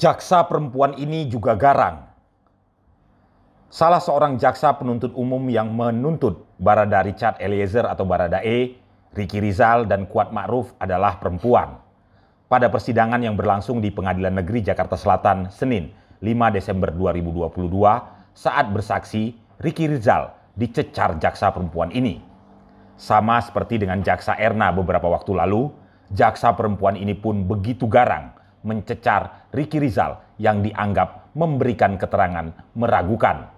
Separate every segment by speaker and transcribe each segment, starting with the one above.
Speaker 1: jaksa perempuan ini juga garang. Salah seorang jaksa penuntut umum yang menuntut Barada Richard Eliezer atau Barada E, Riki Rizal, dan Kuat Ma'ruf adalah perempuan. Pada persidangan yang berlangsung di Pengadilan Negeri Jakarta Selatan, Senin 5 Desember 2022, saat bersaksi, Ricky Rizal dicecar jaksa perempuan ini. Sama seperti dengan jaksa Erna beberapa waktu lalu, jaksa perempuan ini pun begitu garang – mencecar Riki Rizal yang dianggap memberikan keterangan meragukan.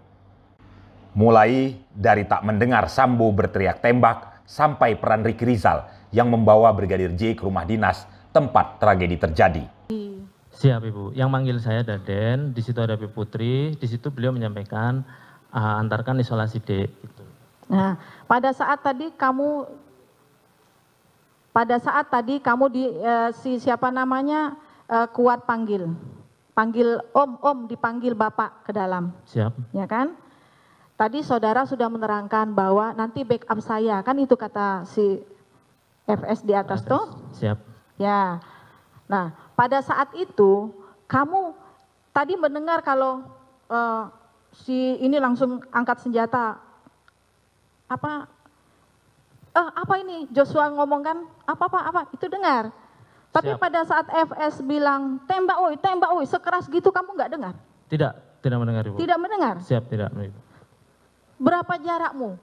Speaker 1: Mulai dari tak mendengar Sambo berteriak tembak sampai peran Riki Rizal yang membawa Brigadir J ke rumah dinas tempat tragedi terjadi. Siap
Speaker 2: Ibu, yang manggil saya Daden, di situ ada Ibu Putri, di situ beliau menyampaikan uh, antarkan isolasi D. Gitu.
Speaker 3: Nah, pada saat tadi kamu pada saat tadi kamu di uh, si siapa namanya Eh, kuat panggil panggil om om dipanggil bapak ke dalam siap ya kan tadi saudara sudah menerangkan bahwa nanti backup saya kan itu kata si FS di atas tuh siap ya nah pada saat itu kamu tadi mendengar kalau uh, si ini langsung angkat senjata apa eh, apa ini Joshua ngomong kan apa apa itu dengar tapi pada saat fs bilang tembak woi tembak woi sekeras gitu kamu nggak dengar
Speaker 2: tidak tidak mendengar ibu tidak mendengar siap tidak Ibu.
Speaker 3: berapa jarakmu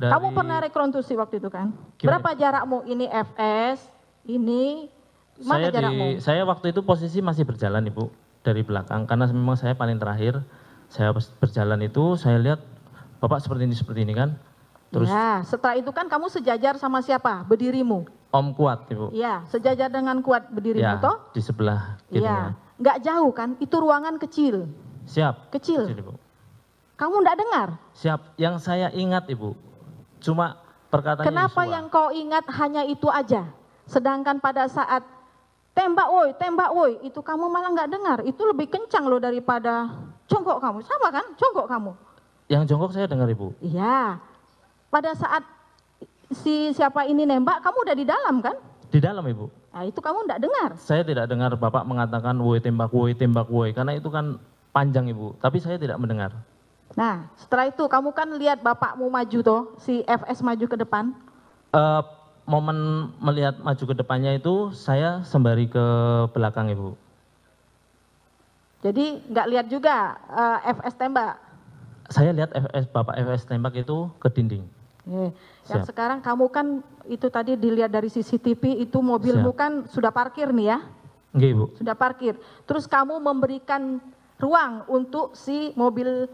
Speaker 3: Dari... kamu pernah rekonstruksi waktu itu kan Gimana? berapa jarakmu ini fs ini mana saya jarakmu di,
Speaker 2: saya waktu itu posisi masih berjalan ibu dari belakang karena memang saya paling terakhir saya berjalan itu saya lihat bapak seperti ini seperti ini kan terus
Speaker 3: ya setelah itu kan kamu sejajar sama siapa berdirimu
Speaker 2: Om Kuat, Ibu.
Speaker 3: Iya, sejajar dengan Kuat berdiri ya, toh?
Speaker 2: di sebelah kirinya.
Speaker 3: Iya, nggak jauh kan? Itu ruangan kecil.
Speaker 2: Siap. Kecil. kecil Ibu.
Speaker 3: Kamu nggak dengar?
Speaker 2: Siap. Yang saya ingat, Ibu, cuma perkataan Kenapa
Speaker 3: Yusua. yang kau ingat hanya itu aja? Sedangkan pada saat tembak woi, tembak woi, itu kamu malah nggak dengar. Itu lebih kencang loh daripada jongkok kamu. Sama kan? Jongkok kamu.
Speaker 2: Yang jongkok saya dengar, Ibu.
Speaker 3: Iya. Pada saat si siapa ini nembak, kamu udah di dalam kan? Di dalam ibu. Nah itu kamu tidak dengar?
Speaker 2: Saya tidak dengar bapak mengatakan woi tembak woi tembak woi karena itu kan panjang ibu. Tapi saya tidak mendengar.
Speaker 3: Nah setelah itu kamu kan lihat bapakmu maju toh si FS maju ke depan.
Speaker 2: Uh, momen melihat maju ke depannya itu saya sembari ke belakang ibu.
Speaker 3: Jadi nggak lihat juga uh, eh, FS tembak?
Speaker 2: Saya lihat FS bapak FS tembak itu ke dinding
Speaker 3: yang sekarang kamu kan itu tadi dilihat dari CCTV itu mobilmu kan sudah parkir nih ya Bu. sudah parkir terus kamu memberikan ruang untuk si mobil